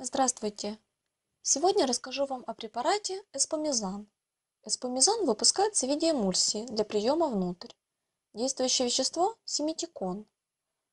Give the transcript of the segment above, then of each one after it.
Здравствуйте! Сегодня расскажу вам о препарате эспомизан. Эспомизан выпускается в виде эмульсии для приема внутрь. Действующее вещество – симетикон.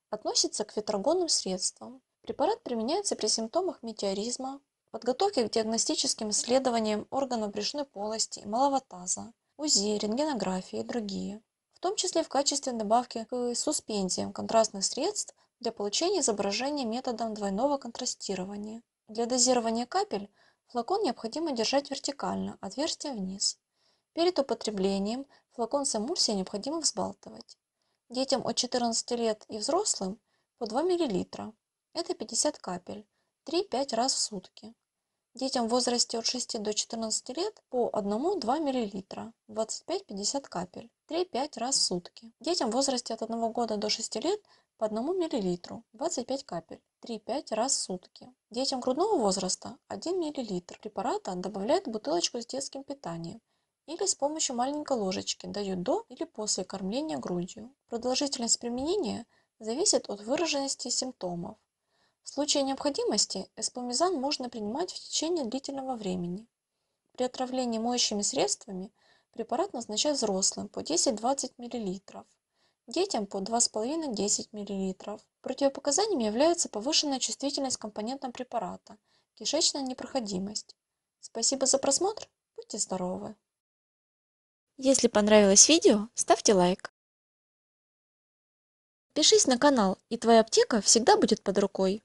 Относится к ветрогонным средствам. Препарат применяется при симптомах метеоризма, подготовке к диагностическим исследованиям органов брюшной полости, малого таза, УЗИ, рентгенографии и другие. В том числе в качестве добавки к суспензиям контрастных средств для получения изображения методом двойного контрастирования. Для дозирования капель флакон необходимо держать вертикально, отверстие вниз. Перед употреблением флакон с эмульсией необходимо взбалтывать. Детям от 14 лет и взрослым по 2 мл. Это 50 капель, 3-5 раз в сутки. Детям в возрасте от 6 до 14 лет по 1-2 мл 25-50 капель 3-5 раз в сутки. Детям в возрасте от 1 года до 6 лет по 1 мл 25 капель 3-5 раз в сутки. Детям грудного возраста 1 мл препарата добавляют в бутылочку с детским питанием или с помощью маленькой ложечки дают до или после кормления грудью. Продолжительность применения зависит от выраженности симптомов в случае необходимости эспумизан можно принимать в течение длительного времени. При отравлении моющими средствами препарат назначают взрослым по 10-20 мл, детям по 2,5-10 мл. Противопоказаниями является повышенная чувствительность компонентам препарата, кишечная непроходимость. Спасибо за просмотр, будьте здоровы! Если понравилось видео, ставьте лайк. Пишись на канал, и твоя аптека всегда будет под рукой.